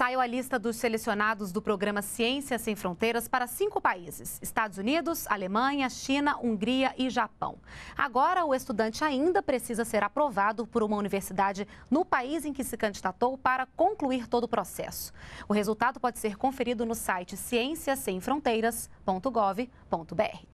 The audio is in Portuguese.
Saiu a lista dos selecionados do programa Ciências Sem Fronteiras para cinco países: Estados Unidos, Alemanha, China, Hungria e Japão. Agora, o estudante ainda precisa ser aprovado por uma universidade no país em que se candidatou para concluir todo o processo. O resultado pode ser conferido no site ciênciasemfronteiras.gov.br.